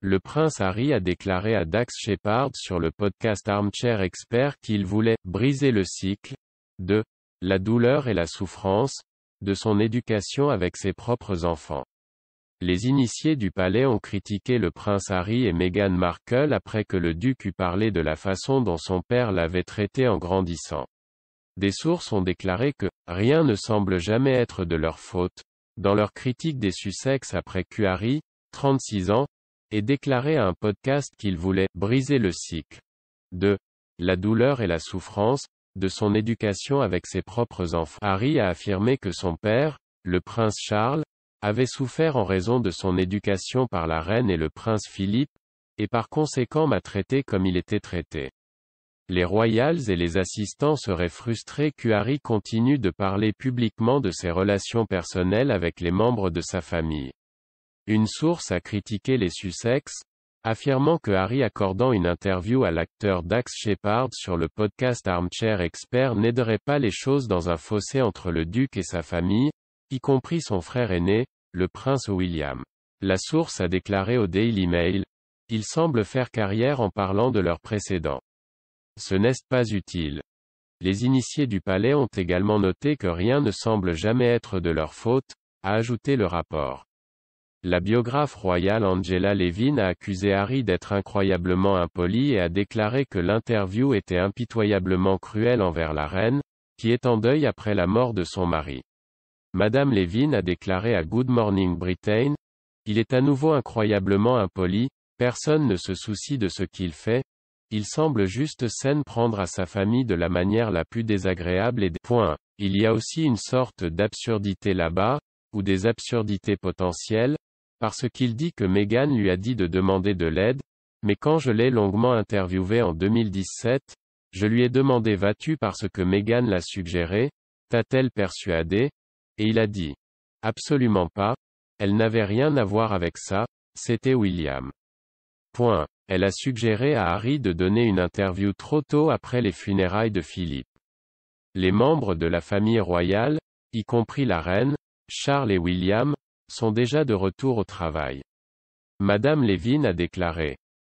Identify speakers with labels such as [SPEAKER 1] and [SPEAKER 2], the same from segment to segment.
[SPEAKER 1] Le prince Harry a déclaré à Dax Shepard sur le podcast Armchair Expert qu'il voulait « briser le cycle » de « la douleur et la souffrance » de son éducation avec ses propres enfants. Les initiés du palais ont critiqué le prince Harry et Meghan Markle après que le duc eut parlé de la façon dont son père l'avait traité en grandissant. Des sources ont déclaré que « rien ne semble jamais être de leur faute ». Dans leur critique des Sussex après que 36 ans, et déclaré à un podcast qu'il voulait briser le cycle de la douleur et la souffrance de son éducation avec ses propres enfants. Harry a affirmé que son père, le prince Charles, avait souffert en raison de son éducation par la reine et le prince Philippe, et par conséquent m'a traité comme il était traité. Les royals et les assistants seraient frustrés que Harry continue de parler publiquement de ses relations personnelles avec les membres de sa famille. Une source a critiqué les Sussex, affirmant que Harry accordant une interview à l'acteur Dax Shepard sur le podcast Armchair Expert n'aiderait pas les choses dans un fossé entre le duc et sa famille, y compris son frère aîné, le prince William. La source a déclaré au Daily Mail, ils semblent faire carrière en parlant de leur précédent. Ce n'est pas utile. Les initiés du palais ont également noté que rien ne semble jamais être de leur faute, a ajouté le rapport. La biographe royale Angela Levin a accusé Harry d'être incroyablement impoli et a déclaré que l'interview était impitoyablement cruelle envers la reine, qui est en deuil après la mort de son mari. Madame Levin a déclaré à Good Morning Britain, Il est à nouveau incroyablement impoli, personne ne se soucie de ce qu'il fait, il semble juste saine prendre à sa famille de la manière la plus désagréable et des points. Il y a aussi une sorte d'absurdité là-bas, ou des absurdités potentielles, parce qu'il dit que Meghan lui a dit de demander de l'aide, mais quand je l'ai longuement interviewé en 2017, je lui ai demandé vas-tu parce que Meghan l'a suggéré, t'a-t-elle persuadé Et il a dit. Absolument pas, elle n'avait rien à voir avec ça, c'était William. Point. Elle a suggéré à Harry de donner une interview trop tôt après les funérailles de Philippe. Les membres de la famille royale, y compris la reine, Charles et William, sont déjà de retour au travail. Madame Lévine a déclaré.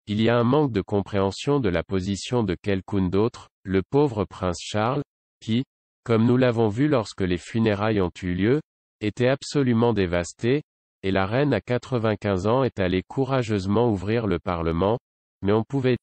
[SPEAKER 1] Il y a un manque de compréhension de la position de quelqu'un d'autre, le pauvre prince Charles, qui, comme nous l'avons vu lorsque les funérailles ont eu lieu, était absolument dévasté, et la reine à 95 ans est allée courageusement ouvrir le Parlement, mais on pouvait